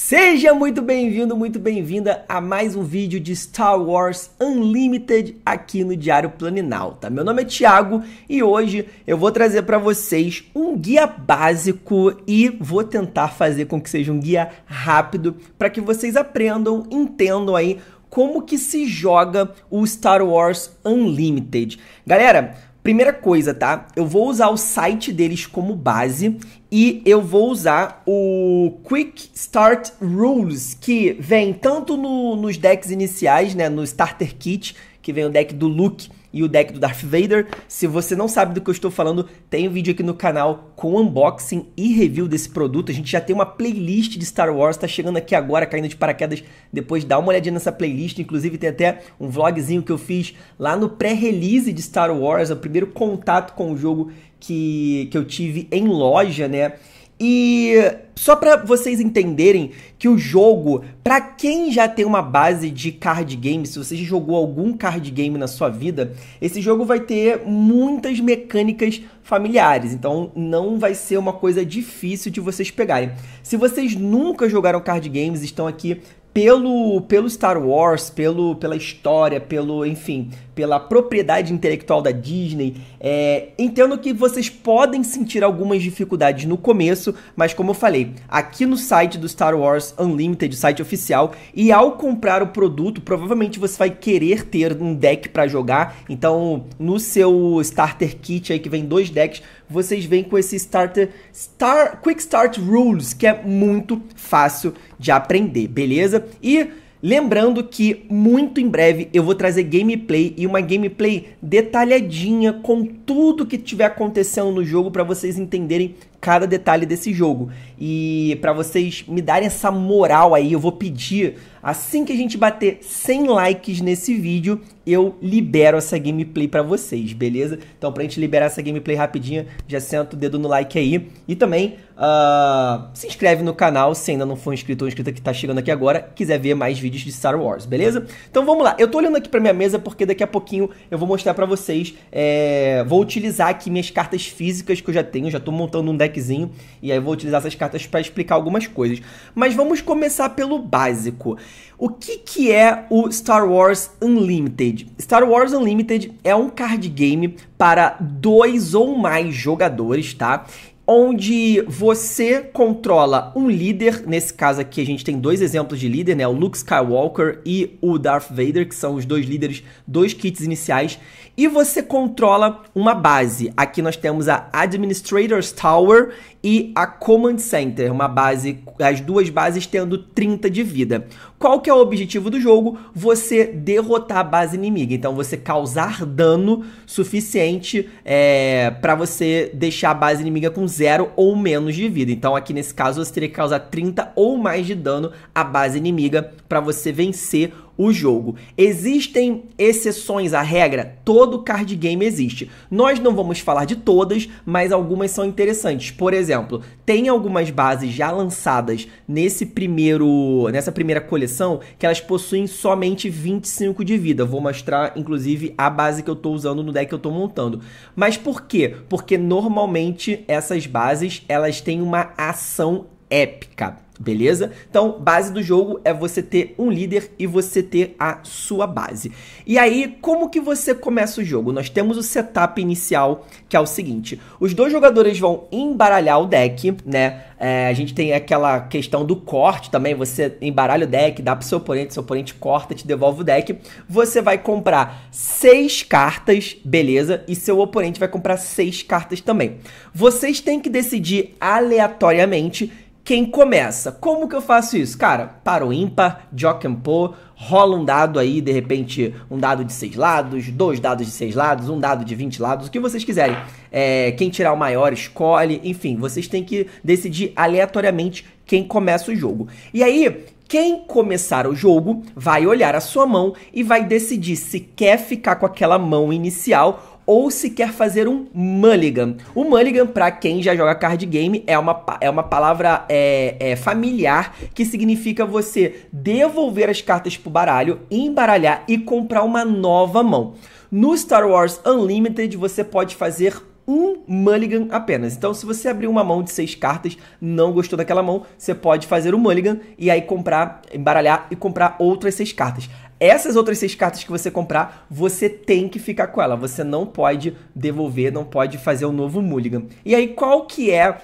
Seja muito bem-vindo, muito bem-vinda a mais um vídeo de Star Wars Unlimited aqui no Diário Planinalta. Tá? Meu nome é Thiago e hoje eu vou trazer para vocês um guia básico e vou tentar fazer com que seja um guia rápido para que vocês aprendam, entendam aí como que se joga o Star Wars Unlimited. Galera, Primeira coisa, tá? Eu vou usar o site deles como base e eu vou usar o Quick Start Rules, que vem tanto no, nos decks iniciais, né? No Starter Kit, que vem o deck do Luke e o deck do Darth Vader. Se você não sabe do que eu estou falando, tem um vídeo aqui no canal com unboxing e review desse produto. A gente já tem uma playlist de Star Wars, tá chegando aqui agora, caindo de paraquedas. Depois dá uma olhadinha nessa playlist, inclusive tem até um vlogzinho que eu fiz lá no pré-release de Star Wars, o primeiro contato com o jogo que, que eu tive em loja, né? E só para vocês entenderem que o jogo, para quem já tem uma base de card game, se você já jogou algum card game na sua vida, esse jogo vai ter muitas mecânicas familiares, então não vai ser uma coisa difícil de vocês pegarem. Se vocês nunca jogaram card games, estão aqui pelo, pelo Star Wars, pelo, pela história, pelo, enfim, pela propriedade intelectual da Disney, é, entendo que vocês podem sentir algumas dificuldades no começo, mas como eu falei, aqui no site do Star Wars Unlimited, site oficial, e ao comprar o produto, provavelmente você vai querer ter um deck para jogar. Então, no seu starter kit aí que vem dois decks, vocês vêm com esse starter Star Quick Start Rules, que é muito fácil de aprender, beleza? E Lembrando que muito em breve eu vou trazer gameplay e uma gameplay detalhadinha com tudo que estiver acontecendo no jogo para vocês entenderem cada detalhe desse jogo. E para vocês me darem essa moral aí, eu vou pedir, assim que a gente bater 100 likes nesse vídeo, eu libero essa gameplay para vocês, beleza? Então pra gente liberar essa gameplay rapidinha já senta o dedo no like aí. E também uh, se inscreve no canal, se ainda não for inscrito ou inscrita que tá chegando aqui agora, quiser ver mais vídeos de Star Wars, beleza? Então vamos lá, eu tô olhando aqui pra minha mesa porque daqui a pouquinho eu vou mostrar para vocês, é... vou utilizar aqui minhas cartas físicas que eu já tenho, já tô montando um deck deckzinho e aí eu vou utilizar essas cartas para explicar algumas coisas. Mas vamos começar pelo básico. O que, que é o Star Wars Unlimited? Star Wars Unlimited é um card game para dois ou mais jogadores, tá? onde você controla um líder. Nesse caso aqui, a gente tem dois exemplos de líder, né? O Luke Skywalker e o Darth Vader, que são os dois líderes dois kits iniciais. E você controla uma base. Aqui nós temos a Administrator's Tower e a Command Center, uma base, as duas bases tendo 30 de vida. Qual que é o objetivo do jogo? Você derrotar a base inimiga. Então você causar dano suficiente é, eh, para você deixar a base inimiga com zero ou menos de vida. Então aqui nesse caso você teria que causar 30 ou mais de dano à base inimiga para você vencer o jogo. Existem exceções à regra? Todo card game existe. Nós não vamos falar de todas, mas algumas são interessantes. Por exemplo, tem algumas bases já lançadas nesse primeiro, nessa primeira coleção que elas possuem somente 25 de vida. Vou mostrar inclusive a base que eu estou usando no deck que eu estou montando. Mas por quê? Porque normalmente essas bases, elas têm uma ação épica. Beleza? Então, base do jogo é você ter um líder e você ter a sua base. E aí, como que você começa o jogo? Nós temos o setup inicial, que é o seguinte: os dois jogadores vão embaralhar o deck, né? É, a gente tem aquela questão do corte também. Você embaralha o deck, dá pro seu oponente, seu oponente corta, te devolve o deck. Você vai comprar seis cartas, beleza? E seu oponente vai comprar seis cartas também. Vocês têm que decidir aleatoriamente quem começa. Como que eu faço isso? Cara, para o ímpar, Jokempo, rola um dado aí, de repente, um dado de seis lados, dois dados de seis lados, um dado de 20 lados, o que vocês quiserem. É, quem tirar o maior escolhe, enfim, vocês têm que decidir aleatoriamente quem começa o jogo. E aí, quem começar o jogo vai olhar a sua mão e vai decidir se quer ficar com aquela mão inicial ou se quer fazer um mulligan. O mulligan, para quem já joga card game, é uma, é uma palavra é, é, familiar que significa você devolver as cartas pro baralho, embaralhar e comprar uma nova mão. No Star Wars Unlimited, você pode fazer um mulligan apenas. Então, se você abrir uma mão de seis cartas, não gostou daquela mão, você pode fazer um mulligan e aí comprar, embaralhar e comprar outras seis cartas. Essas outras seis cartas que você comprar, você tem que ficar com ela. Você não pode devolver, não pode fazer o um novo Mulligan. E aí, qual que é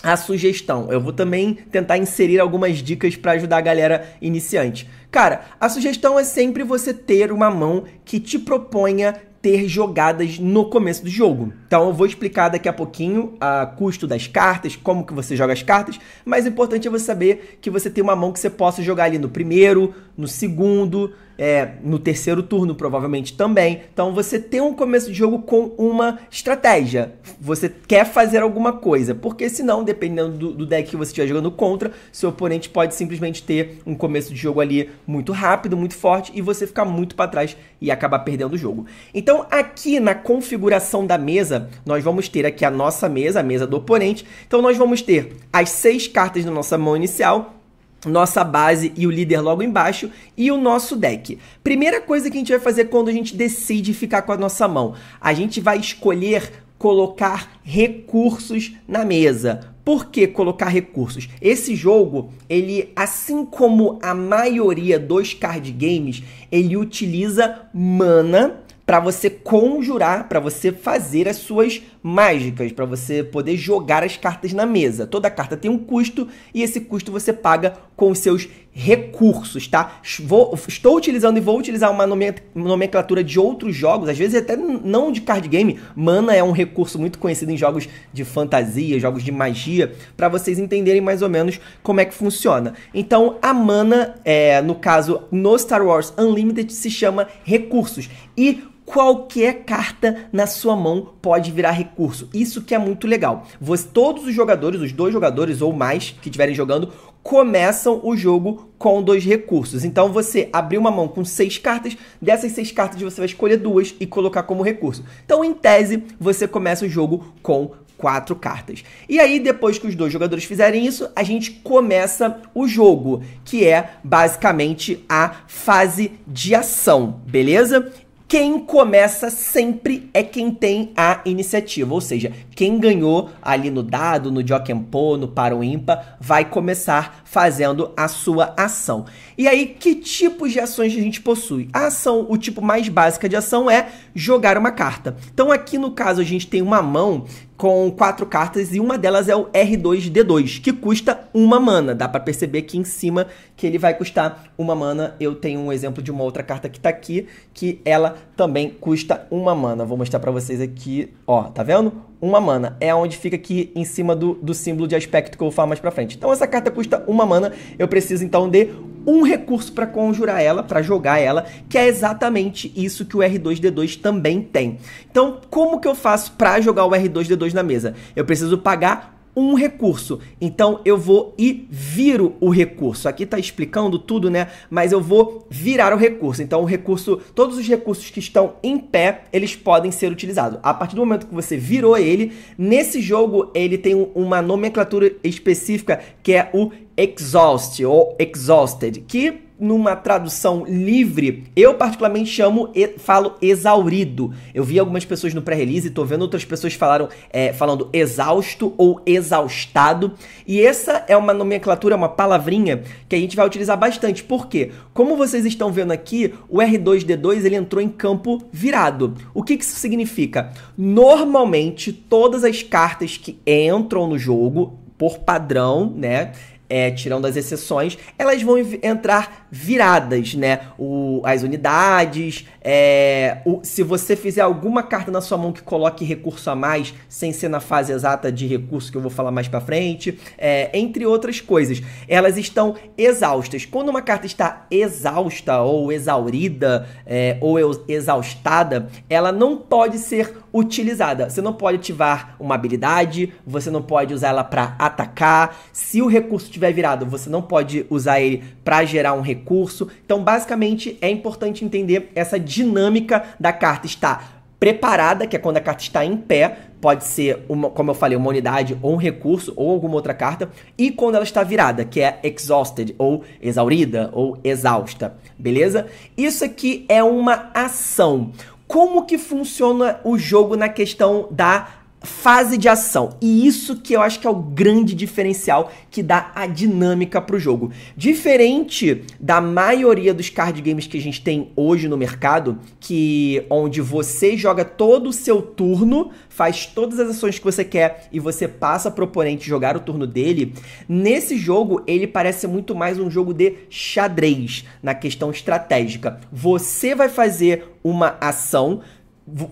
a sugestão. Eu vou também tentar inserir algumas dicas para ajudar a galera iniciante. Cara, a sugestão é sempre você ter uma mão que te proponha ter jogadas no começo do jogo. Então eu vou explicar daqui a pouquinho a custo das cartas, como que você joga as cartas, mas o importante é você saber que você tem uma mão que você possa jogar ali no primeiro, no segundo, é, no terceiro turno, provavelmente também. Então você tem um começo de jogo com uma estratégia. Você quer fazer alguma coisa, porque senão, dependendo do, do deck que você estiver jogando contra, seu oponente pode simplesmente ter um começo de jogo ali muito rápido, muito forte e você ficar muito para trás e acabar perdendo o jogo. Então aqui na configuração da mesa, nós vamos ter aqui a nossa mesa, a mesa do oponente. Então nós vamos ter as seis cartas na nossa mão inicial nossa base e o líder logo embaixo e o nosso deck. Primeira coisa que a gente vai fazer quando a gente decide ficar com a nossa mão, a gente vai escolher colocar recursos na mesa. Por que colocar recursos? Esse jogo, ele, assim como a maioria dos card games, ele utiliza mana para você conjurar, para você fazer as suas mágicas para você poder jogar as cartas na mesa. Toda carta tem um custo e esse custo você paga com os seus recursos, tá? Vou, estou utilizando e vou utilizar uma nomenclatura de outros jogos, às vezes até não de card game. Mana é um recurso muito conhecido em jogos de fantasia, jogos de magia, para vocês entenderem mais ou menos como é que funciona. Então, a mana, é, no caso, no Star Wars Unlimited, se chama recursos. E qualquer carta na sua mão pode virar recurso. Isso que é muito legal. Você, todos os jogadores, os dois jogadores ou mais que estiverem jogando, começam o jogo com dois recursos. Então você abriu uma mão com seis cartas, dessas seis cartas você vai escolher duas e colocar como recurso. Então, em tese, você começa o jogo com quatro cartas. E aí, depois que os dois jogadores fizerem isso, a gente começa o jogo, que é basicamente a fase de ação, beleza? quem começa sempre é quem tem a iniciativa, ou seja, quem ganhou ali no dado, no Jokenpo, no Paro Ímpar, vai começar fazendo a sua ação. E aí, que tipos de ações a gente possui? A ação, o tipo mais básica de ação é jogar uma carta. Então aqui no caso a gente tem uma mão com quatro cartas e uma delas é o R2D2, que custa uma mana. Dá para perceber aqui em cima que ele vai custar uma mana. Eu tenho um exemplo de uma outra carta que tá aqui, que ela também custa uma mana. Vou mostrar para vocês aqui, ó, tá vendo? uma mana. É onde fica aqui em cima do, do símbolo de aspecto que eu vou falar mais pra frente. Então essa carta custa uma mana, eu preciso então de um recurso para conjurar ela, para jogar ela, que é exatamente isso que o R2-D2 também tem. Então, como que eu faço para jogar o R2-D2 na mesa? Eu preciso pagar um recurso. Então eu vou e viro o recurso. Aqui está explicando tudo, né? Mas eu vou virar o recurso. Então o recurso, todos os recursos que estão em pé, eles podem ser utilizados. A partir do momento que você virou ele, nesse jogo ele tem uma nomenclatura específica que é o exhaust ou exhausted, que numa tradução livre, eu particularmente chamo e falo exaurido. Eu vi algumas pessoas no pré-release, tô vendo outras pessoas falaram, é, falando exausto ou exaustado. E essa é uma nomenclatura, uma palavrinha que a gente vai utilizar bastante. Por quê? Como vocês estão vendo aqui, o R2D2 ele entrou em campo virado. O que, que isso significa? Normalmente, todas as cartas que entram no jogo, por padrão, né? é, tirando as exceções, elas vão entrar viradas, né? O, as unidades, é, o, se você fizer alguma carta na sua mão que coloque recurso a mais, sem ser na fase exata de recurso que eu vou falar mais para frente, é, entre outras coisas, elas estão exaustas. Quando uma carta está exausta ou exaurida é, ou exaustada, ela não pode ser utilizada. Você não pode ativar uma habilidade, você não pode usar ela para atacar. Se o recurso tiver virado, você não pode usar ele para gerar um recurso. Então, basicamente, é importante entender essa dinâmica da carta estar preparada, que é quando a carta está em pé, pode ser, uma, como eu falei, uma unidade ou um recurso ou alguma outra carta, e quando ela está virada, que é exhausted ou exaurida ou exausta, beleza? Isso aqui é uma ação. Como que funciona o jogo na questão da fase de ação. E isso que eu acho que é o grande diferencial que dá a dinâmica para o jogo. Diferente da maioria dos card games que a gente tem hoje no mercado, que onde você joga todo o seu turno, faz todas as ações que você quer e você passa pro oponente jogar o turno dele, nesse jogo ele parece muito mais um jogo de xadrez na questão estratégica. Você vai fazer uma ação,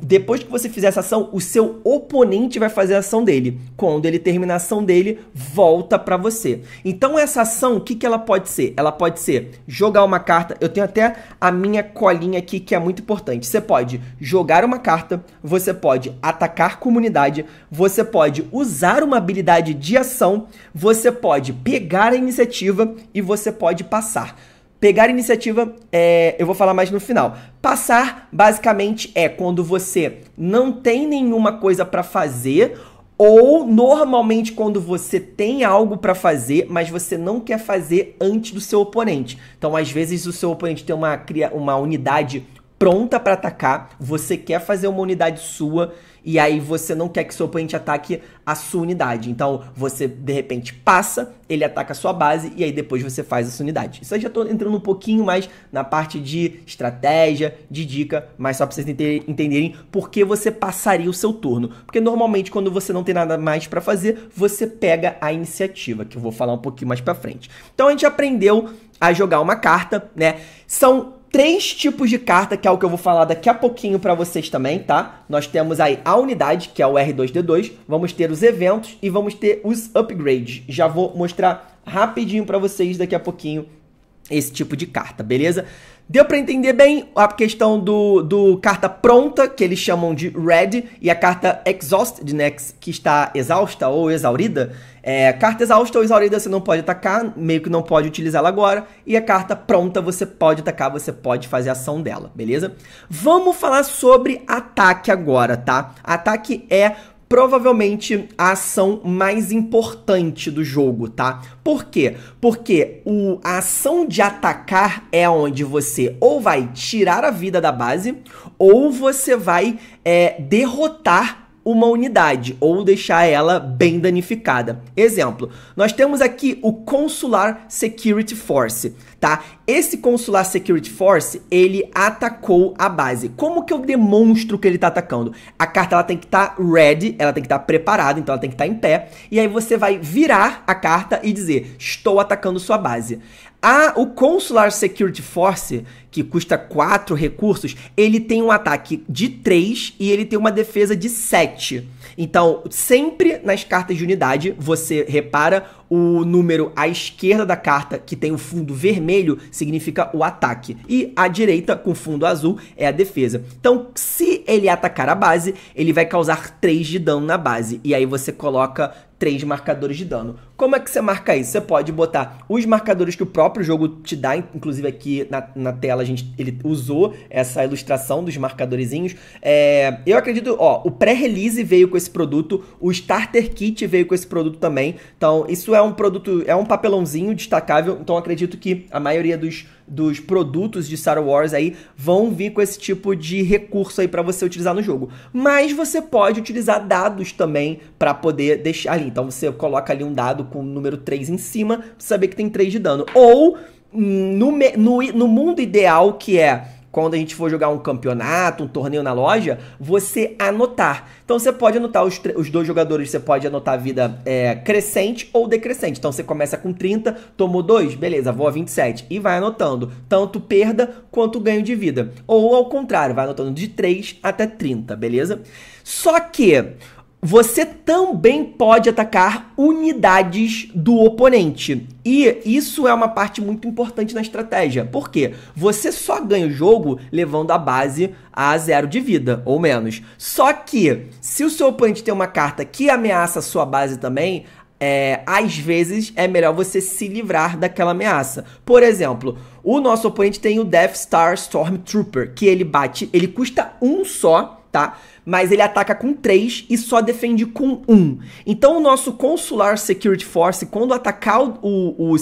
depois que você fizer essa ação, o seu oponente vai fazer a ação dele. Quando ele terminar a ação dele, volta para você. Então essa ação, o que, que ela pode ser? Ela pode ser jogar uma carta. Eu tenho até a minha colinha aqui que é muito importante. Você pode jogar uma carta, você pode atacar comunidade, você pode usar uma habilidade de ação, você pode pegar a iniciativa e você pode passar. Pegar iniciativa, é, eu vou falar mais no final. Passar, basicamente, é quando você não tem nenhuma coisa para fazer ou normalmente quando você tem algo para fazer, mas você não quer fazer antes do seu oponente. Então, às vezes o seu oponente tem uma uma unidade pronta para atacar, você quer fazer uma unidade sua e aí você não quer que seu oponente ataque a sua unidade. Então você de repente passa, ele ataca a sua base e aí depois você faz a sua unidade. Isso aí já estou entrando um pouquinho mais na parte de estratégia, de dica, mas só para vocês entenderem por que você passaria o seu turno. Porque normalmente quando você não tem nada mais para fazer, você pega a iniciativa, que eu vou falar um pouquinho mais para frente. Então a gente aprendeu a jogar uma carta, né? São três tipos de carta, que é o que eu vou falar daqui a pouquinho para vocês também, tá? Nós temos aí a unidade, que é o R2D2, vamos ter os eventos e vamos ter os upgrades. Já vou mostrar rapidinho para vocês daqui a pouquinho esse tipo de carta, beleza? Deu para entender bem a questão do, do carta pronta, que eles chamam de red e a carta exhausted, né, que está exausta ou exaurida. É, carta exausta ou exaurida você não pode atacar, meio que não pode utilizá-la agora. E a carta pronta você pode atacar, você pode fazer ação dela, beleza? Vamos falar sobre ataque agora, tá? Ataque é provavelmente a ação mais importante do jogo, tá? Por quê? Porque o, a ação de atacar é onde você ou vai tirar a vida da base ou você vai é, derrotar uma unidade ou deixar ela bem danificada. Exemplo, nós temos aqui o Consular Security Force, tá? Esse Consular Security Force, ele atacou a base. Como que eu demonstro que ele tá atacando? A carta ela tem que estar tá ready, ela tem que estar tá preparada, então ela tem que estar tá em pé, e aí você vai virar a carta e dizer: "Estou atacando sua base". Ah, o Consular Security Force, que custa 4 recursos, ele tem um ataque de 3 e ele tem uma defesa de 7. Então, sempre nas cartas de unidade, você repara o número à esquerda da carta, que tem o fundo vermelho, significa o ataque. E à direita, com fundo azul, é a defesa. Então, se ele atacar a base, ele vai causar 3 de dano na base. E aí você coloca três marcadores de dano. Como é que você marca isso? Você pode botar os marcadores que o próprio jogo te dá, inclusive aqui na, na tela a gente ele usou essa ilustração dos marcadorzinhos. É, eu acredito, ó, o pré-release veio com esse produto, o starter kit veio com esse produto também. Então isso é um produto, é um papelãozinho destacável, então acredito que a maioria dos, dos produtos de Star Wars aí vão vir com esse tipo de recurso aí para você utilizar no jogo. Mas você pode utilizar dados também para poder deixar ali. Então você coloca ali um dado com o número 3 em cima, pra saber que tem 3 de dano. Ou hum, no, no, no mundo ideal que é quando a gente for jogar um campeonato, um torneio na loja, você anotar. Então você pode anotar os, os dois jogadores, você pode anotar a vida é, crescente ou decrescente. Então você começa com 30, tomou 2, beleza, vou a 27. E vai anotando tanto perda quanto ganho de vida. Ou ao contrário, vai anotando de 3 até 30, beleza? Só que você também pode atacar unidades do oponente. E isso é uma parte muito importante na estratégia. Por quê? Você só ganha o jogo levando a base a zero de vida, ou menos. Só que, se o seu oponente tem uma carta que ameaça a sua base também, é, às vezes é melhor você se livrar daquela ameaça. Por exemplo, o nosso oponente tem o Death Star Stormtrooper, que ele bate, ele custa um só tá? Mas ele ataca com 3 e só defende com 1. Um. Então o nosso Consular Security Force, quando atacar o, o, o,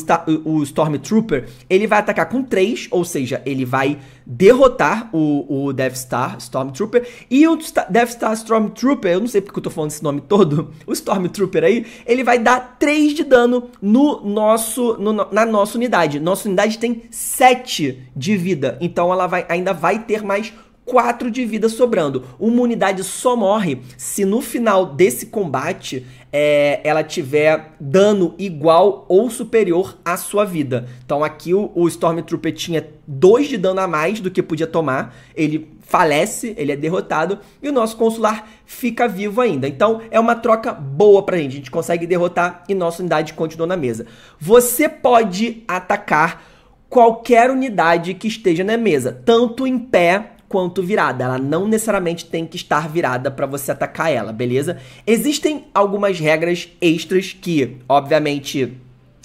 o Stormtrooper, ele vai atacar com 3, ou seja, ele vai derrotar o, o Death Star Stormtrooper. E o Sta Death Star Stormtrooper, eu não sei porque eu tô falando esse nome todo, o Stormtrooper aí, ele vai dar 3 de dano no nosso, no, na nossa unidade. Nossa unidade tem 7 de vida, então ela vai, ainda vai ter mais 4 de vida sobrando. Uma unidade só morre se no final desse combate é, ela tiver dano igual ou superior à sua vida. Então aqui o, o Stormtrooper tinha 2 de dano a mais do que podia tomar. Ele falece, ele é derrotado e o nosso consular fica vivo ainda. Então é uma troca boa pra gente. A gente consegue derrotar e nossa unidade continua na mesa. Você pode atacar qualquer unidade que esteja na mesa, tanto em pé quanto virada. Ela não necessariamente tem que estar virada para você atacar ela, beleza? Existem algumas regras extras que, obviamente,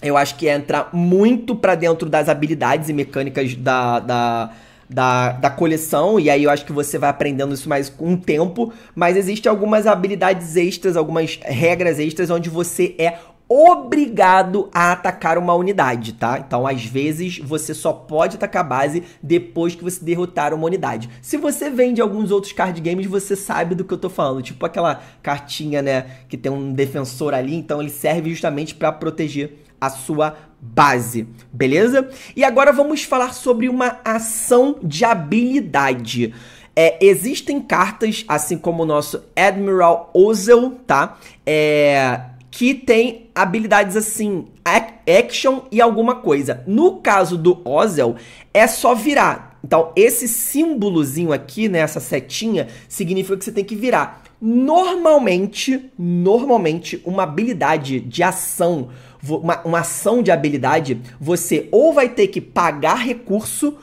eu acho que é entrar muito para dentro das habilidades e mecânicas da, da da, da coleção, e aí eu acho que você vai aprendendo isso mais com o tempo, mas existem algumas habilidades extras, algumas regras extras onde você é obrigado a atacar uma unidade, tá? Então, às vezes, você só pode atacar a base depois que você derrotar uma unidade. Se você vende alguns outros card games, você sabe do que eu tô falando. Tipo aquela cartinha, né, que tem um defensor ali, então ele serve justamente para proteger a sua base, beleza? E agora vamos falar sobre uma ação de habilidade. É, existem cartas, assim como o nosso Admiral Ozel, tá? É, que tem habilidades assim, action e alguma coisa. No caso do Ozel, é só virar. Então, esse símbolozinho aqui, né, essa setinha, significa que você tem que virar. Normalmente, normalmente, uma habilidade de ação, uma, uma ação de habilidade, você ou vai ter que pagar recurso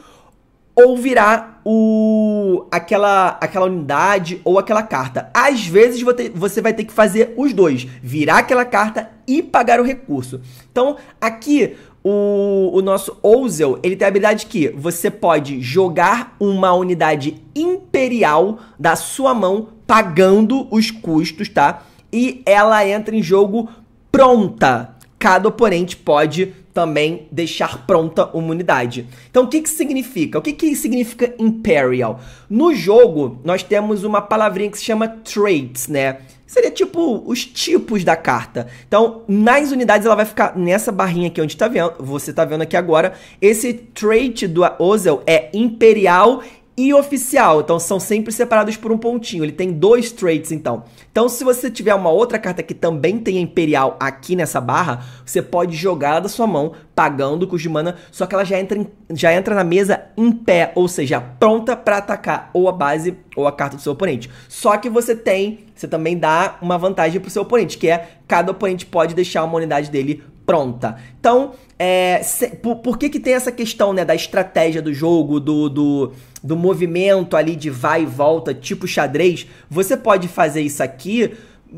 ou virar o aquela aquela unidade ou aquela carta. Às vezes você vai ter que fazer os dois, virar aquela carta e pagar o recurso. Então, aqui o, o nosso Ozel, ele tem a habilidade que você pode jogar uma unidade imperial da sua mão pagando os custos, tá? E ela entra em jogo pronta. Cada oponente pode também deixar pronta uma unidade. Então, o que, que significa? O que, que significa Imperial? No jogo, nós temos uma palavrinha que se chama traits, né? Seria tipo os tipos da carta. Então, nas unidades, ela vai ficar nessa barrinha aqui onde tá vendo, você está vendo aqui agora. Esse trait do Ozel é imperial e oficial. Então são sempre separados por um pontinho. Ele tem dois traits então. Então se você tiver uma outra carta que também tem imperial aqui nessa barra, você pode jogar da sua mão pagando o custo de mana, só que ela já entra, em, já entra na mesa em pé, ou seja, pronta para atacar ou a base ou a carta do seu oponente. Só que você tem, você também dá uma vantagem pro seu oponente, que é cada oponente pode deixar uma unidade dele pronta. Então, é, se, por, por, que, que tem essa questão né, da estratégia do jogo, do, do, do movimento ali de vai e volta, tipo xadrez? Você pode fazer isso aqui,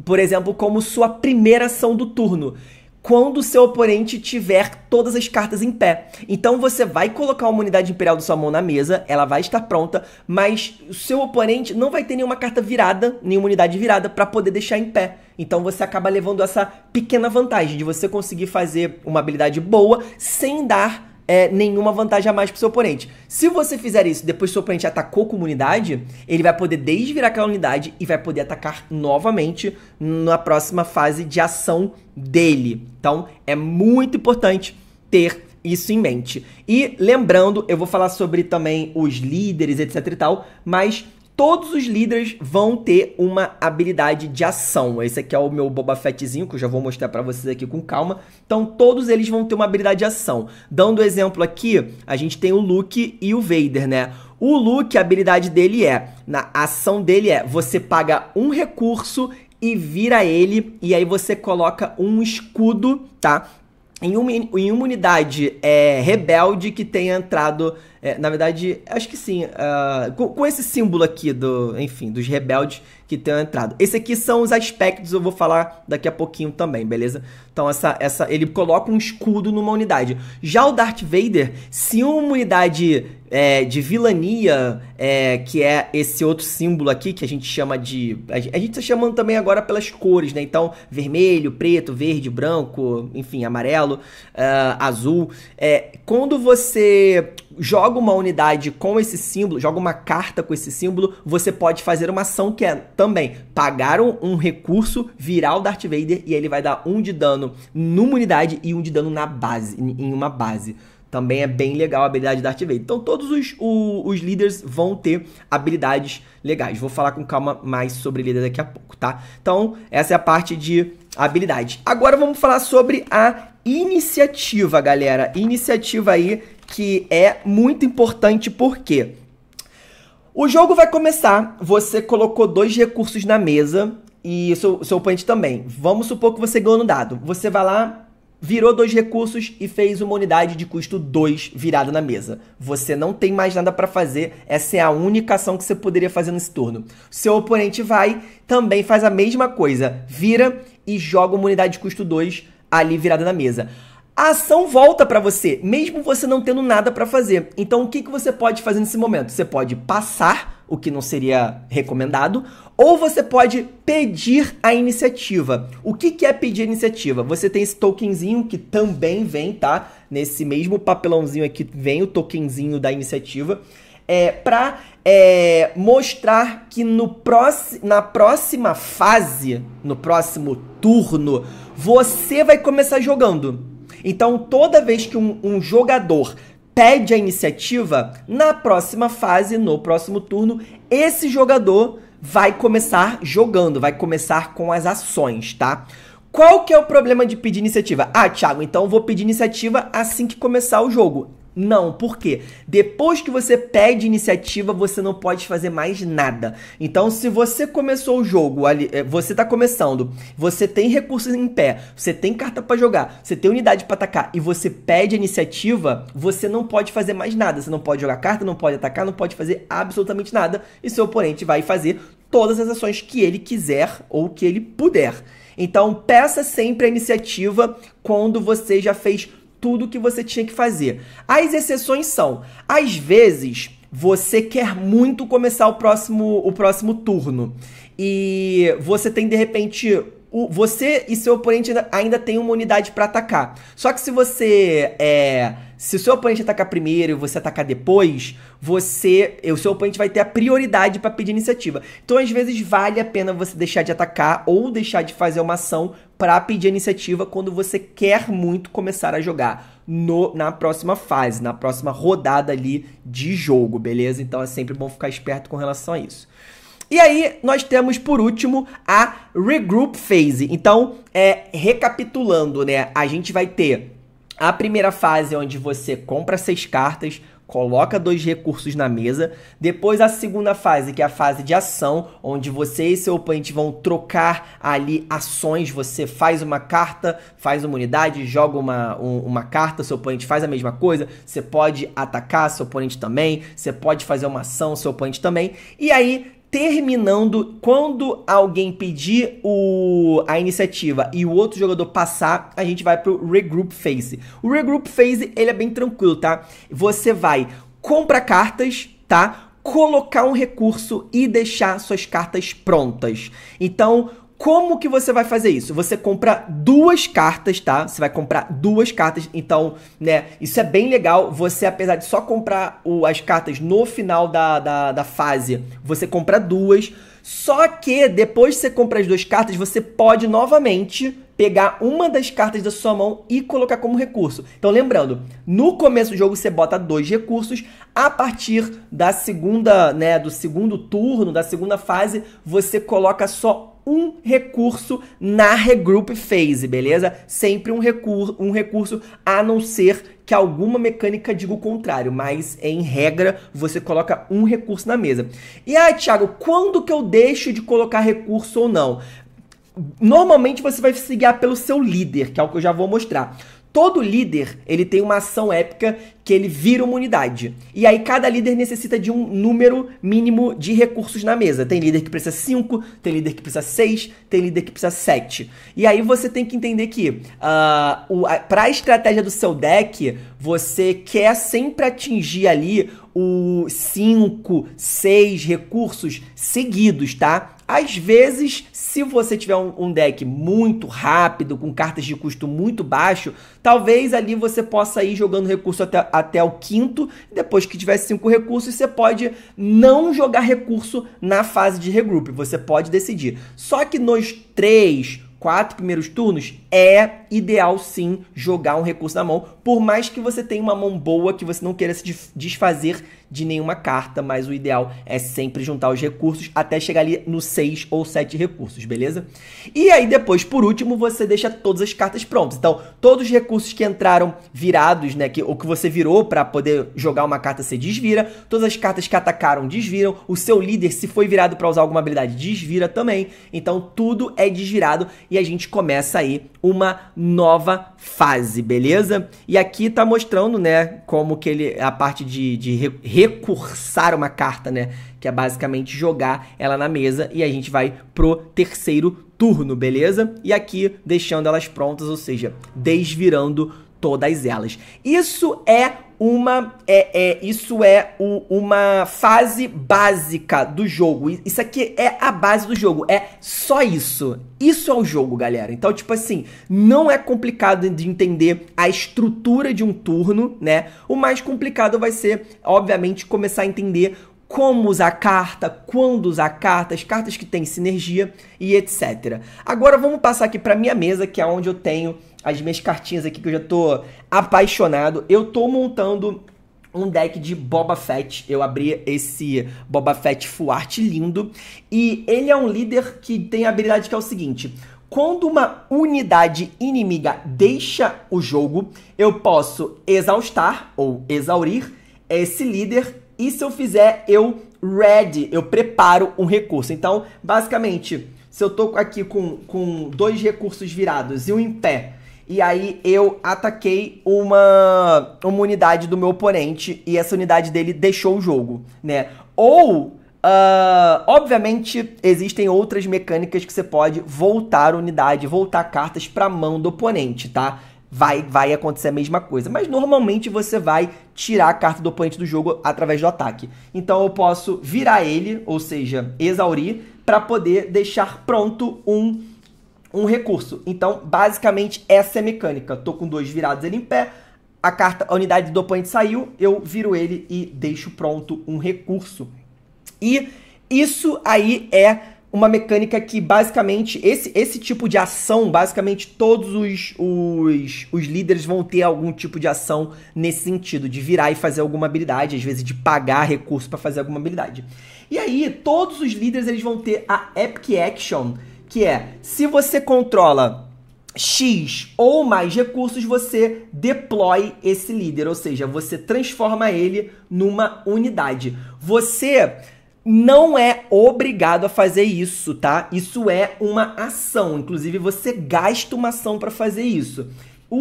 por exemplo, como sua primeira ação do turno quando seu oponente tiver todas as cartas em pé. Então você vai colocar uma unidade imperial da sua mão na mesa, ela vai estar pronta, mas o seu oponente não vai ter nenhuma carta virada, nenhuma unidade virada para poder deixar em pé. Então você acaba levando essa pequena vantagem de você conseguir fazer uma habilidade boa sem dar é, nenhuma vantagem a mais pro seu oponente. Se você fizer isso depois que seu oponente atacou com unidade, ele vai poder desvirar aquela unidade e vai poder atacar novamente na próxima fase de ação dele. Então é muito importante ter isso em mente. E lembrando, eu vou falar sobre também os líderes, etc e tal, mas todos os líderes vão ter uma habilidade de ação. Esse aqui é o meu Boba Fettzinho, que eu já vou mostrar para vocês aqui com calma. Então, todos eles vão ter uma habilidade de ação. Dando exemplo aqui, a gente tem o Luke e o Vader, né? O Luke, a habilidade dele é, na ação dele é, você paga um recurso e vira ele, e aí você coloca um escudo, tá? em uma, em uma unidade é, rebelde que tenha entrado. É, na verdade, acho que sim. Uh, com, com, esse símbolo aqui do. Enfim, dos rebeldes que tenham entrado. Esse aqui são os aspectos, eu vou falar daqui a pouquinho também, beleza? Então, essa, essa, ele coloca um escudo numa unidade. Já o Darth Vader, se uma unidade é, de vilania, é, que é esse outro símbolo aqui que a gente chama de. A gente está chamando também agora pelas cores, né? Então, vermelho, preto, verde, branco, enfim, amarelo, uh, azul. É, quando você joga uma unidade com esse símbolo, joga uma carta com esse símbolo, você pode fazer uma ação que é também pagar um, um recurso, virar o Darth Vader e ele vai dar um de dano numa unidade e um de dano na base, em uma base. Também é bem legal a habilidade da Darth Vader. Então todos os, o, os líderes vão ter habilidades legais. Vou falar com calma mais sobre líder daqui a pouco, tá? Então essa é a parte de habilidade. Agora vamos falar sobre a iniciativa, galera. Iniciativa aí que é muito importante porque o jogo vai começar, você colocou dois recursos na mesa e seu, seu oponente também. Vamos supor que você ganhou no dado. Você vai lá, virou dois recursos e fez uma unidade de custo 2 virada na mesa. Você não tem mais nada para fazer, essa é a única ação que você poderia fazer nesse turno. Seu oponente vai, também faz a mesma coisa, vira e joga uma unidade de custo 2 ali virada na mesa. A ação volta para você, mesmo você não tendo nada para fazer. Então o que, que você pode fazer nesse momento? Você pode passar o que não seria recomendado, ou você pode pedir a iniciativa. O que, que é pedir a iniciativa? Você tem esse tokenzinho que também vem, tá? Nesse mesmo papelãozinho aqui vem o tokenzinho da iniciativa. É, para é, mostrar que no próximo, na próxima fase, no próximo turno, você vai começar jogando. Então, toda vez que um, um jogador pede a iniciativa, na próxima fase, no próximo turno, esse jogador vai começar jogando, vai começar com as ações, tá? Qual que é o problema de pedir iniciativa? Ah, Thiago, então vou pedir iniciativa assim que começar o jogo. Não, por quê? Depois que você pede iniciativa, você não pode fazer mais nada. Então, se você começou o jogo, ali, eh, você está começando, você tem recursos em pé, você tem carta para jogar, você tem unidade para atacar e você pede iniciativa, você não pode fazer mais nada. Você não pode jogar carta, não pode atacar, não pode fazer absolutamente nada e seu oponente vai fazer todas as ações que ele quiser ou que ele puder. Então, peça sempre a iniciativa quando você já fez tudo o que você tinha que fazer. As exceções são, às vezes, você quer muito começar o próximo, o próximo turno. E você tem, de repente, o, você e seu oponente ainda, ainda tem uma unidade para atacar. Só que se você é, se o seu oponente atacar primeiro e você atacar depois, você, o seu oponente vai ter a prioridade para pedir iniciativa. Então, às vezes vale a pena você deixar de atacar ou deixar de fazer uma ação para pedir iniciativa quando você quer muito começar a jogar no, na próxima fase, na próxima rodada ali de jogo, beleza? Então é sempre bom ficar esperto com relação a isso. E aí, nós temos por último a regroup phase. Então, é, recapitulando, né? A gente vai ter a primeira fase é onde você compra seis cartas, coloca dois recursos na mesa. Depois a segunda fase, que é a fase de ação, onde você e seu oponente vão trocar ali ações. Você faz uma carta, faz uma unidade, joga uma, um, uma carta, seu oponente faz a mesma coisa. Você pode atacar seu oponente também, você pode fazer uma ação, seu oponente também. E aí terminando quando alguém pedir o, a iniciativa e o outro jogador passar, a gente vai pro regroup phase. O regroup phase, ele é bem tranquilo, tá? Você vai comprar cartas, tá? Colocar um recurso e deixar suas cartas prontas. Então, como que você vai fazer isso? Você compra duas cartas, tá? Você vai comprar duas cartas, então, né? Isso é bem legal. Você, apesar de só comprar o, as cartas no final da, da, da fase, você compra duas. Só que depois que você compra as duas cartas, você pode novamente pegar uma das cartas da sua mão e colocar como recurso. Então, lembrando, no começo do jogo você bota dois recursos, a partir da segunda, né, do segundo turno, da segunda fase, você coloca só um recurso na regroup phase, beleza? Sempre um, recur um recurso, a não ser que alguma mecânica diga o contrário, mas em regra você coloca um recurso na mesa. E aí, ah, Thiago, quando que eu deixo de colocar recurso ou não? Normalmente você vai se guiar pelo seu líder, que é o que eu já vou mostrar todo líder, ele tem uma ação épica que ele vira uma unidade. E aí cada líder necessita de um número mínimo de recursos na mesa. Tem líder que precisa 5, tem líder que precisa 6, tem líder que precisa 7. E aí você tem que entender que uh, ah, para a estratégia do seu deck, você quer sempre atingir ali o 5, 6 recursos seguidos, tá? Às vezes, se você tiver um, um, deck muito rápido, com cartas de custo muito baixo, talvez ali você possa ir jogando recurso até, até o quinto. Depois que tiver cinco recursos, você pode não jogar recurso na fase de regroup. Você pode decidir. Só que nos três, quatro primeiros turnos, é ideal sim jogar um recurso na mão, por mais que você tenha uma mão boa, que você não queira se desfazer de nenhuma carta, mas o ideal é sempre juntar os recursos até chegar ali no 6 ou 7 recursos, beleza? E aí depois, por último, você deixa todas as cartas prontas. Então, todos os recursos que entraram virados, né, que, ou que você virou para poder jogar uma carta, você desvira, todas as cartas que atacaram desviram, o seu líder, se foi virado para usar alguma habilidade, desvira também. Então, tudo é desvirado e a gente começa aí uma nova fase, beleza? E aqui tá mostrando, né, como que ele a parte de, de recursar uma carta, né, que é basicamente jogar ela na mesa e a gente vai pro terceiro turno, beleza? E aqui deixando elas prontas, ou seja, desvirando todas elas. Isso é uma é, é isso é o, uma fase básica do jogo. Isso aqui é a base do jogo, é só isso. Isso é o jogo, galera. Então, tipo assim, não é complicado de entender a estrutura de um turno, né? O mais complicado vai ser, obviamente, começar a entender como usar carta, quando usar carta, as cartas que têm sinergia e etc. Agora vamos passar aqui para minha mesa, que é onde eu tenho as minhas cartinhas aqui que eu já tô apaixonado. Eu tô montando um deck de Boba Fett. Eu abri esse Boba Fett full art lindo e ele é um líder que tem a habilidade que é o seguinte: quando uma unidade inimiga deixa o jogo, eu posso exaustar ou exaurir esse líder e se eu fizer, eu ready, eu preparo um recurso. Então, basicamente, se eu tô aqui com, com dois recursos virados e um em pé, e aí eu ataquei uma, uma unidade do meu oponente e essa unidade dele deixou o jogo, né? Ou Uh, obviamente, existem outras mecânicas que você pode voltar unidade, voltar cartas para mão do oponente, tá? vai, vai acontecer a mesma coisa. Mas normalmente você vai tirar a carta do oponente do jogo através do ataque. Então eu posso virar ele, ou seja, exaurir, para poder deixar pronto um, um recurso. Então, basicamente, essa é a mecânica. Tô com dois virados ele em pé. A carta, a unidade do oponente saiu, eu viro ele e deixo pronto um recurso. E isso aí é uma mecânica que basicamente esse, esse tipo de ação, basicamente todos os, os, os líderes vão ter algum tipo de ação nesse sentido, de virar e fazer alguma habilidade, às vezes de pagar recurso para fazer alguma habilidade. E aí, todos os líderes eles vão ter a Epic Action, que é se você controla X ou mais recursos, você deploy esse líder, ou seja, você transforma ele numa unidade. Você não é obrigado a fazer isso, tá? Isso é uma ação. Inclusive, você gasta uma ação para fazer isso. O,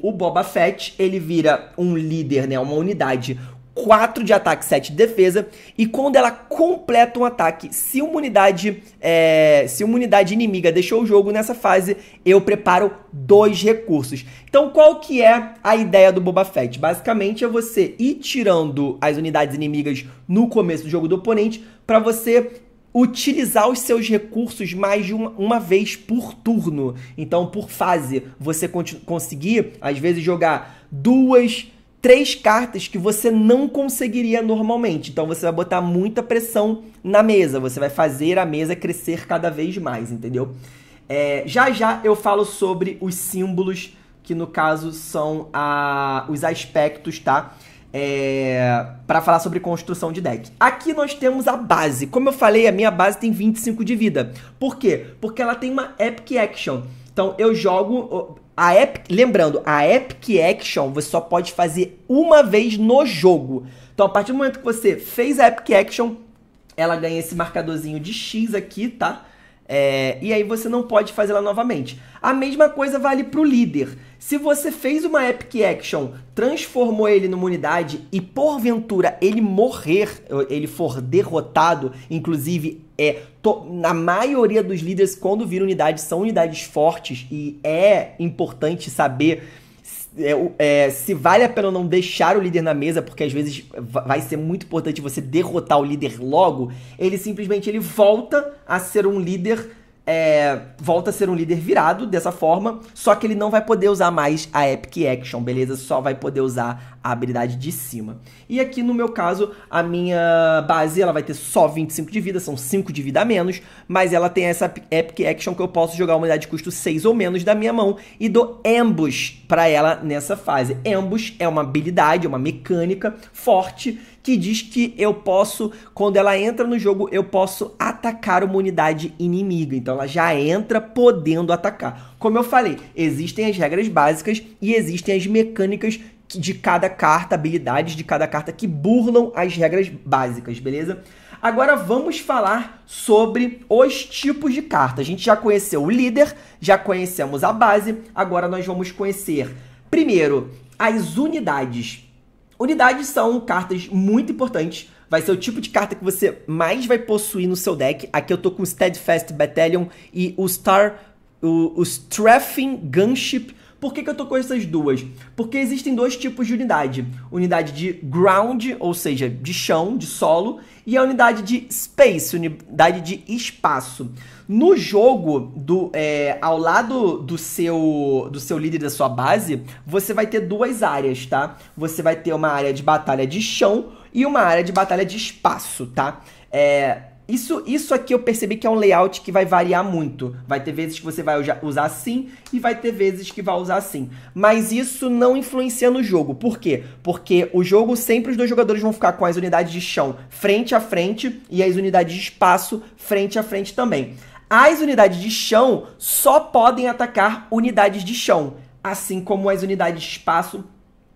o, o Boba Fett, ele vira um líder, né? Uma unidade 4 de ataque, 7 de defesa. E quando ela completa um ataque, se uma unidade, é, se uma unidade inimiga deixou o jogo nessa fase, eu preparo dois recursos. Então, qual que é a ideia do Boba Fett? Basicamente, é você ir tirando as unidades inimigas no começo do jogo do oponente para você utilizar os seus recursos mais de uma, uma, vez por turno. Então, por fase, você conseguir, às vezes, jogar duas três cartas que você não conseguiria normalmente. Então você vai botar muita pressão na mesa, você vai fazer a mesa crescer cada vez mais, entendeu? É, já já eu falo sobre os símbolos, que no caso são a, os aspectos, tá? É, para falar sobre construção de deck. Aqui nós temos a base. Como eu falei, a minha base tem 25 de vida. Por quê? Porque ela tem uma epic action. Então eu jogo a Epic, lembrando, a Epic Action você só pode fazer uma vez no jogo. Então, a partir do momento que você fez a Epic Action, ela ganha esse marcadorzinho de X aqui, tá? É, e aí você não pode fazer la novamente. A mesma coisa vale para o líder. Se você fez uma epic action, transformou ele numa unidade e porventura ele morrer, ele for derrotado, inclusive é to, na maioria dos líderes quando vira unidade são unidades fortes e é importante saber é, é, se vale a pena ou não deixar o líder na mesa, porque às vezes vai ser muito importante você derrotar o líder logo, ele simplesmente ele volta a ser um líder é, volta a ser um líder virado dessa forma, só que ele não vai poder usar mais a Epic Action, beleza? Só vai poder usar a habilidade de cima. E aqui no meu caso, a minha base ela vai ter só 25 de vida, são 5 de vida a menos, mas ela tem essa Epic Action que eu posso jogar uma unidade de custo 6 ou menos da minha mão e dou Ambush para ela nessa fase. Ambush é uma habilidade, é uma mecânica forte que diz que eu posso, quando ela entra no jogo, eu posso atacar uma unidade inimiga. Então ela já entra podendo atacar. Como eu falei, existem as regras básicas e existem as mecânicas de cada carta, habilidades de cada carta que burlam as regras básicas, beleza? Agora vamos falar sobre os tipos de carta. A gente já conheceu o líder, já conhecemos a base, agora nós vamos conhecer primeiro as unidades Unidades são cartas muito importantes. Vai ser o tipo de carta que você mais vai possuir no seu deck. Aqui eu tô com o Steadfast Battalion e o Star... O, o Gunship por que, que eu tô com essas duas? Porque existem dois tipos de unidade: unidade de ground, ou seja, de chão, de solo, e a unidade de space, unidade de espaço. No jogo, do, é, ao lado do seu, do seu líder da sua base, você vai ter duas áreas, tá? Você vai ter uma área de batalha de chão e uma área de batalha de espaço, tá? É, isso, isso aqui eu percebi que é um layout que vai variar muito. Vai ter vezes que você vai usar assim e vai ter vezes que vai usar assim. Mas isso não influencia no jogo. Por quê? Porque o jogo sempre os dois jogadores vão ficar com as unidades de chão frente a frente e as unidades de espaço frente a frente também. As unidades de chão só podem atacar unidades de chão, assim como as unidades de espaço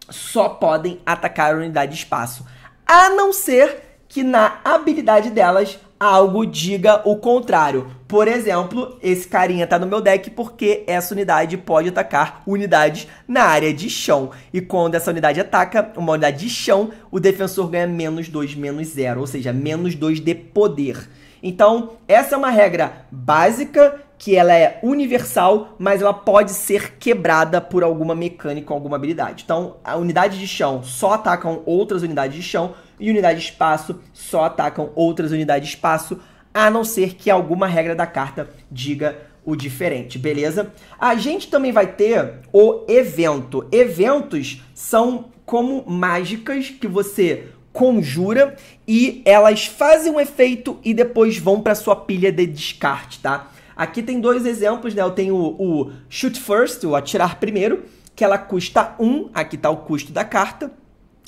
só podem atacar unidades de espaço. A não ser que na habilidade delas algo diga o contrário. Por exemplo, esse carinha tá no meu deck porque essa unidade pode atacar unidades na área de chão. E quando essa unidade ataca uma unidade de chão, o defensor ganha menos 2, menos 0, ou seja, menos 2 de poder. Então, essa é uma regra básica que ela é universal, mas ela pode ser quebrada por alguma mecânica ou alguma habilidade. Então, a unidade de chão só atacam outras unidades de chão e unidade espaço só atacam outras unidades espaço, a não ser que alguma regra da carta diga o diferente, beleza? A gente também vai ter o evento. Eventos são como mágicas que você conjura e elas fazem um efeito e depois vão para sua pilha de descarte, tá? Aqui tem dois exemplos, né? Eu tenho o, shoot first, o atirar primeiro, que ela custa 1, um, aqui tá o custo da carta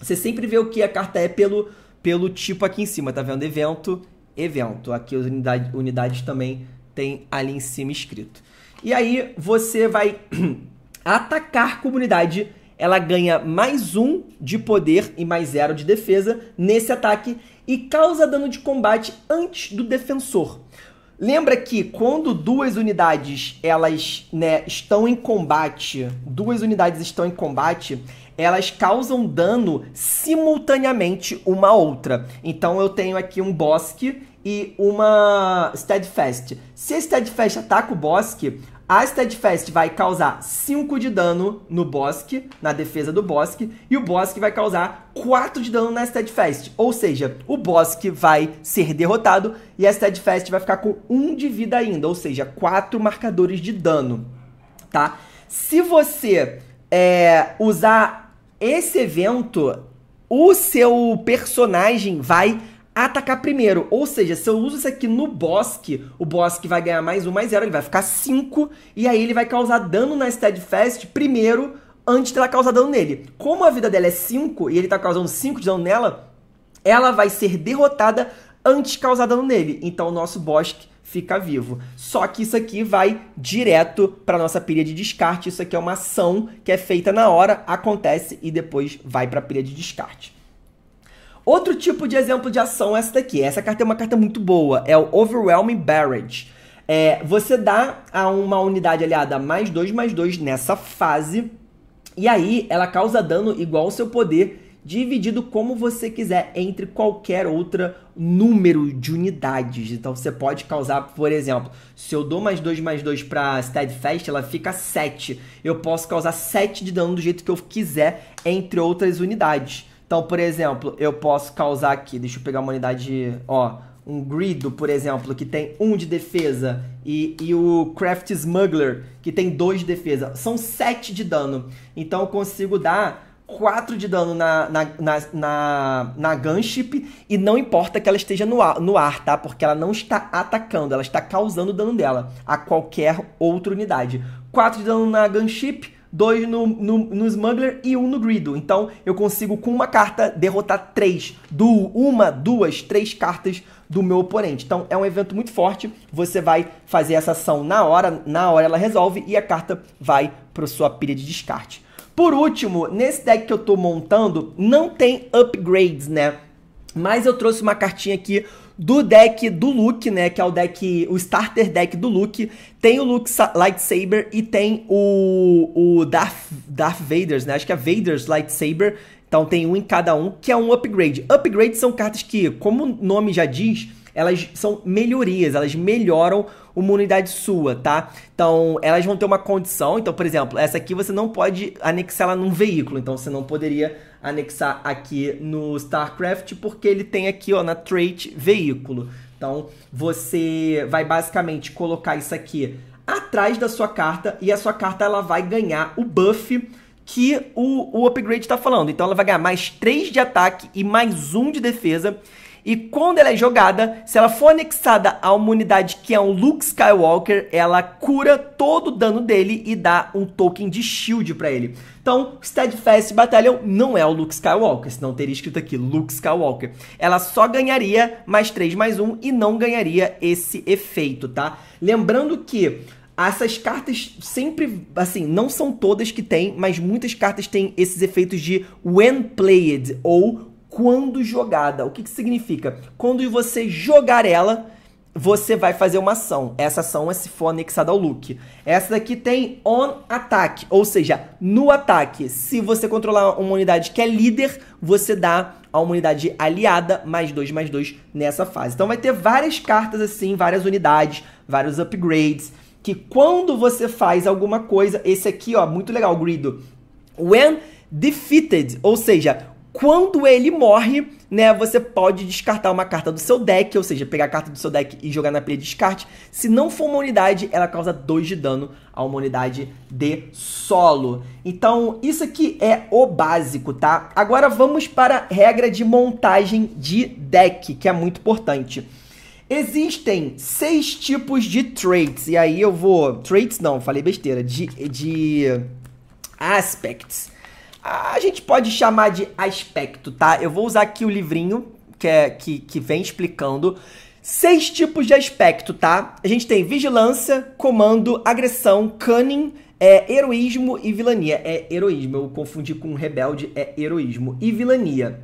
você sempre vê o que a carta é pelo, pelo tipo aqui em cima, tá vendo? Evento, evento. Aqui as unidade, unidades também tem ali em cima escrito. E aí você vai atacar a comunidade. Ela ganha mais um de poder e mais zero de defesa nesse ataque e causa dano de combate antes do defensor. Lembra que quando duas unidades elas né, estão em combate, duas unidades estão em combate, elas causam dano simultaneamente uma à outra. Então eu tenho aqui um bosque e uma steadfast. Se a steadfast ataca o bosque, a Steadfast vai causar 5 de dano no Bosque, na defesa do Bosque, e o Bosque vai causar 4 de dano na Steadfast. Ou seja, o Bosque vai ser derrotado e a Steadfast vai ficar com 1 de vida ainda, ou seja, 4 marcadores de dano, tá? Se você é, usar esse evento, o seu personagem vai atacar primeiro. Ou seja, se eu uso isso aqui no bosque, o bosque vai ganhar mais um, mais zero, ele vai ficar 5, e aí ele vai causar dano na Steadfast primeiro, antes dela causar dano nele. Como a vida dela é 5, e ele tá causando 5 de dano nela, ela vai ser derrotada antes de causar dano nele. Então o nosso bosque fica vivo. Só que isso aqui vai direto para nossa pilha de descarte. Isso aqui é uma ação que é feita na hora, acontece e depois vai para a pilha de descarte. Outro tipo de exemplo de ação é essa daqui. Essa carta é uma carta muito boa, é o Overwhelming Barrage. É, você dá a uma unidade aliada mais 2, mais 2 nessa fase, e aí ela causa dano igual ao seu poder dividido como você quiser entre qualquer outro número de unidades. Então você pode causar, por exemplo, se eu dou mais 2 mais 2 para Steadfast, ela fica 7. Eu posso causar 7 de dano do jeito que eu quiser entre outras unidades. Então, por exemplo, eu posso causar aqui, deixa eu pegar uma unidade, ó, um Grido, por exemplo, que tem um de defesa, e, e o Craft Smuggler, que tem dois de defesa. São sete de dano. Então eu consigo dar 4 de dano na, na, na, na, na gunship e não importa que ela esteja no ar, no ar, tá? Porque ela não está atacando, ela está causando dano dela a qualquer outra unidade. 4 de dano na gunship, dois no, no, no Smuggler e um no Griddle. Então eu consigo, com uma carta, derrotar três. Do uma, duas, três cartas do meu oponente. Então é um evento muito forte. Você vai fazer essa ação na hora, na hora ela resolve e a carta vai para sua pilha de descarte. Por último, nesse deck que eu estou montando, não tem upgrades, né? Mas eu trouxe uma cartinha aqui do deck do Luke, né? Que é o deck, o starter deck do Luke. Tem o Luke Lightsaber e tem o, o Darth, Darth Vader né? Acho que é Vader's Lightsaber. Então tem um em cada um, que é um upgrade. Upgrades são cartas que, como o nome já diz, elas são melhorias, elas melhoram uma unidade sua, tá? Então, elas vão ter uma condição. Então, por exemplo, essa aqui você não pode anexar ela num veículo. Então, você não poderia anexar aqui no StarCraft, porque ele tem aqui, ó, na trait veículo. Então, você vai basicamente colocar isso aqui atrás da sua carta e a sua carta ela vai ganhar o buff que o, o upgrade está falando. Então ela vai ganhar mais 3 de ataque e mais 1 de defesa. E quando ela é jogada, se ela for anexada a uma unidade que é um Luke Skywalker, ela cura todo o dano dele e dá um token de shield para ele. Então, Steadfast Battalion não é o Luke Skywalker, senão teria escrito aqui Luke Skywalker. Ela só ganharia mais 3, mais 1 e não ganharia esse efeito, tá? Lembrando que essas cartas sempre, assim, não são todas que têm, mas muitas cartas têm esses efeitos de when played ou quando jogada. O que, que significa? Quando você jogar ela, você vai fazer uma ação. Essa ação é se for anexada ao look. Essa daqui tem on attack, ou seja, no ataque. Se você controlar uma unidade que é líder, você dá a uma unidade aliada mais dois mais dois nessa fase. Então vai ter várias cartas assim, várias unidades, vários upgrades. Que quando você faz alguma coisa, esse aqui, ó, muito legal, Grido. When defeated, ou seja, quando ele morre, né, você pode descartar uma carta do seu deck, ou seja, pegar a carta do seu deck e jogar na pilha de descarte. Se não for uma unidade, ela causa 2 de dano a uma unidade de solo. Então, isso aqui é o básico, tá? Agora vamos para a regra de montagem de deck, que é muito importante. Existem seis tipos de traits, e aí eu vou... Traits não, falei besteira, de... de aspects a gente pode chamar de aspecto, tá? Eu vou usar aqui o livrinho que, é, que, que vem explicando seis tipos de aspecto, tá? A gente tem vigilância, comando, agressão, cunning, é, heroísmo e vilania. É heroísmo, eu confundi com rebelde, é heroísmo e vilania.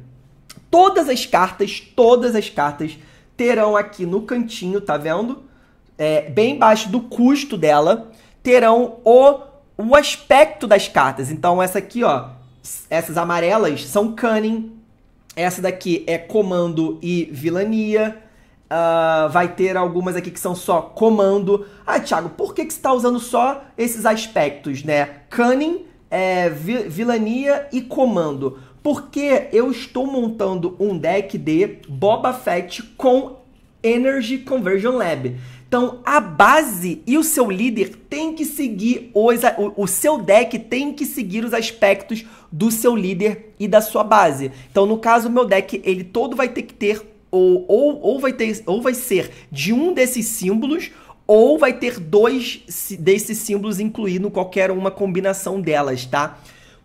Todas as cartas, todas as cartas terão aqui no cantinho, tá vendo? É, bem embaixo do custo dela, terão o, o aspecto das cartas. Então essa aqui, ó, essas amarelas são cunning. Essa daqui é comando e vilania. Uh, vai ter algumas aqui que são só comando. Ah, Thiago, por que, que você está usando só esses aspectos, né? Cunning, é, vi vilania e comando. Porque eu estou montando um deck de Boba Fett com Energy Conversion Lab. Então a base e o seu líder tem que seguir os o, o seu deck tem que seguir os aspectos do seu líder e da sua base. Então no caso o meu deck ele todo vai ter que ter ou, ou, ou vai ter ou vai ser de um desses símbolos ou vai ter dois desses símbolos incluindo qualquer uma combinação delas, tá?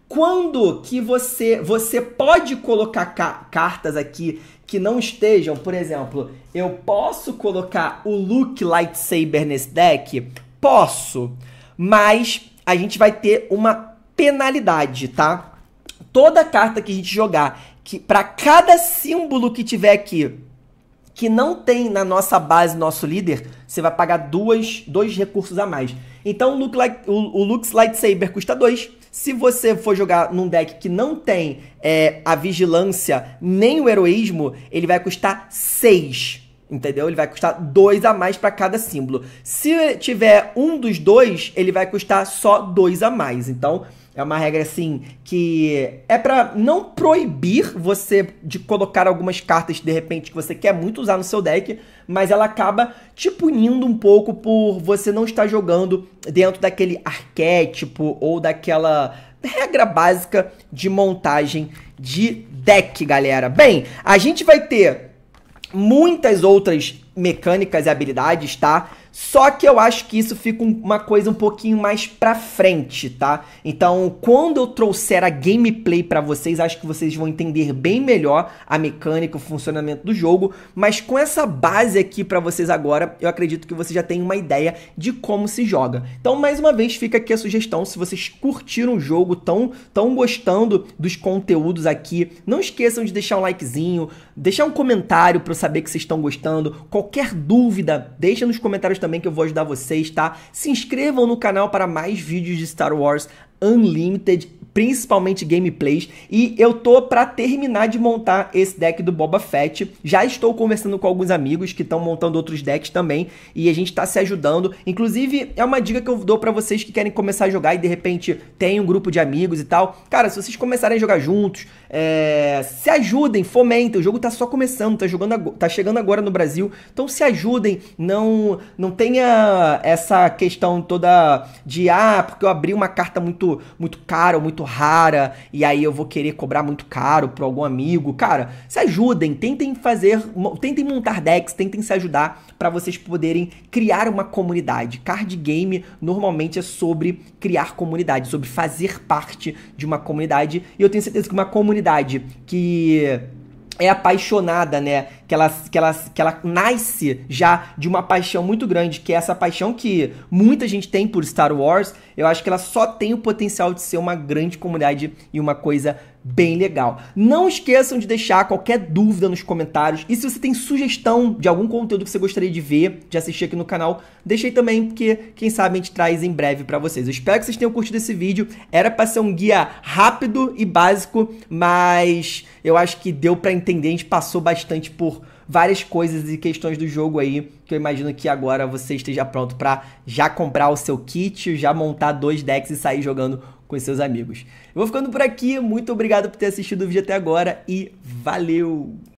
Quando que você você pode colocar ca cartas aqui que não estejam, por exemplo, eu posso colocar o Look Lightsaber nesse deck? Posso, mas a gente vai ter uma penalidade, tá? Toda carta que a gente jogar, que para cada símbolo que tiver aqui, que não tem na nossa base nosso líder, você vai pagar duas, dois recursos a mais. Então o Look o, o Lightsaber custa dois. Se você for jogar num deck que não tem é, a vigilância nem o heroísmo, ele vai custar 6 entendeu? Ele vai custar dois a mais para cada símbolo. Se tiver um dos dois, ele vai custar só dois a mais. Então, é uma regra assim que é para não proibir você de colocar algumas cartas de repente que você quer muito usar no seu deck, mas ela acaba te punindo um pouco por você não estar jogando dentro daquele arquétipo ou daquela regra básica de montagem de deck, galera. Bem, a gente vai ter muitas outras mecânicas e habilidades, tá? Só que eu acho que isso fica uma coisa um pouquinho mais pra frente, tá? Então, quando eu trouxer a gameplay para vocês, acho que vocês vão entender bem melhor a mecânica, o funcionamento do jogo, mas com essa base aqui para vocês agora, eu acredito que vocês já têm uma ideia de como se joga. Então, mais uma vez, fica aqui a sugestão, se vocês curtiram o jogo, tão, tão gostando dos conteúdos aqui, não esqueçam de deixar um likezinho, deixar um comentário para eu saber que vocês estão gostando, qualquer dúvida, deixa nos comentários também também que eu vou ajudar vocês, tá? Se inscrevam no canal para mais vídeos de Star Wars Unlimited principalmente gameplays, e eu tô para terminar de montar esse deck do Boba Fett. Já estou conversando com alguns amigos que estão montando outros decks também, e a gente tá se ajudando. Inclusive, é uma dica que eu dou para vocês que querem começar a jogar e de repente tem um grupo de amigos e tal. Cara, se vocês começarem a jogar juntos, é... se ajudem, fomentem. O jogo tá só começando, tá jogando, ag... tá chegando agora no Brasil. Então se ajudem, não não tenha essa questão toda de ah, porque eu abri uma carta muito muito cara ou muito rara e aí eu vou querer cobrar muito caro para algum amigo. Cara, se ajudem, tentem fazer, tentem montar decks, tentem se ajudar para vocês poderem criar uma comunidade. Card game normalmente é sobre criar comunidade, sobre fazer parte de uma comunidade. E eu tenho certeza que uma comunidade que é apaixonada, né? Que ela, que, ela, que ela nasce já de uma paixão muito grande, que é essa paixão que muita gente tem por Star Wars. Eu acho que ela só tem o potencial de ser uma grande comunidade e uma coisa bem legal. Não esqueçam de deixar qualquer dúvida nos comentários e se você tem sugestão de algum conteúdo que você gostaria de ver, de assistir aqui no canal, deixei também, porque quem sabe a gente traz em breve para vocês. Eu espero que vocês tenham curtido esse vídeo. Era para ser um guia rápido e básico, mas eu acho que deu para entender, a gente passou bastante por várias coisas e questões do jogo aí, que eu imagino que agora você esteja pronto para já comprar o seu kit, já montar dois decks e sair jogando com seus amigos. Eu vou ficando por aqui, muito obrigado por ter assistido o vídeo até agora e valeu!